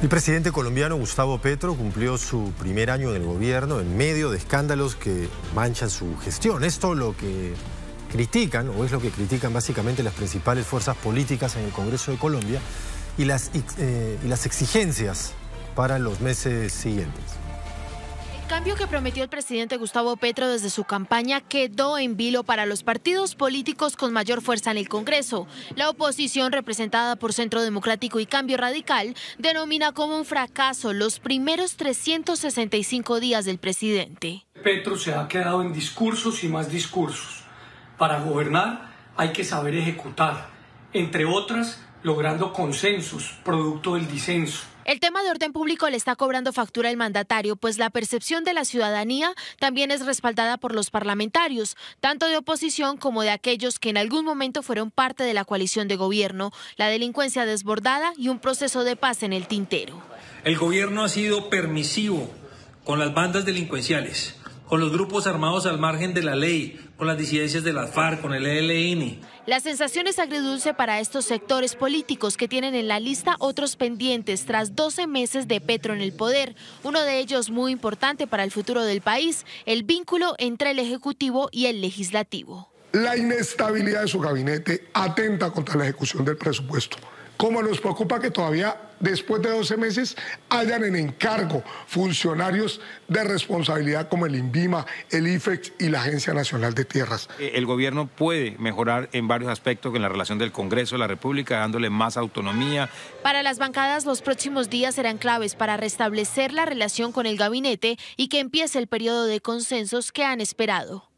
El presidente colombiano Gustavo Petro cumplió su primer año en el gobierno en medio de escándalos que manchan su gestión. Esto lo que critican, o es lo que critican básicamente las principales fuerzas políticas en el Congreso de Colombia, y las eh, exigencias para los meses siguientes. El cambio que prometió el presidente Gustavo Petro desde su campaña quedó en vilo para los partidos políticos con mayor fuerza en el Congreso. La oposición, representada por Centro Democrático y Cambio Radical, denomina como un fracaso los primeros 365 días del presidente. Petro se ha quedado en discursos y más discursos. Para gobernar hay que saber ejecutar. Entre otras, logrando consensos producto del disenso. El tema de orden público le está cobrando factura al mandatario, pues la percepción de la ciudadanía también es respaldada por los parlamentarios, tanto de oposición como de aquellos que en algún momento fueron parte de la coalición de gobierno, la delincuencia desbordada y un proceso de paz en el tintero. El gobierno ha sido permisivo con las bandas delincuenciales con los grupos armados al margen de la ley, con las disidencias de las FARC, con el ELN. La sensación es agridulce para estos sectores políticos que tienen en la lista otros pendientes tras 12 meses de Petro en el poder. Uno de ellos muy importante para el futuro del país, el vínculo entre el Ejecutivo y el Legislativo. La inestabilidad de su gabinete atenta contra la ejecución del presupuesto como nos preocupa que todavía después de 12 meses hayan en encargo funcionarios de responsabilidad como el INVIMA, el IFEX y la Agencia Nacional de Tierras. Eh, el gobierno puede mejorar en varios aspectos en la relación del Congreso de la República, dándole más autonomía. Para las bancadas, los próximos días serán claves para restablecer la relación con el gabinete y que empiece el periodo de consensos que han esperado.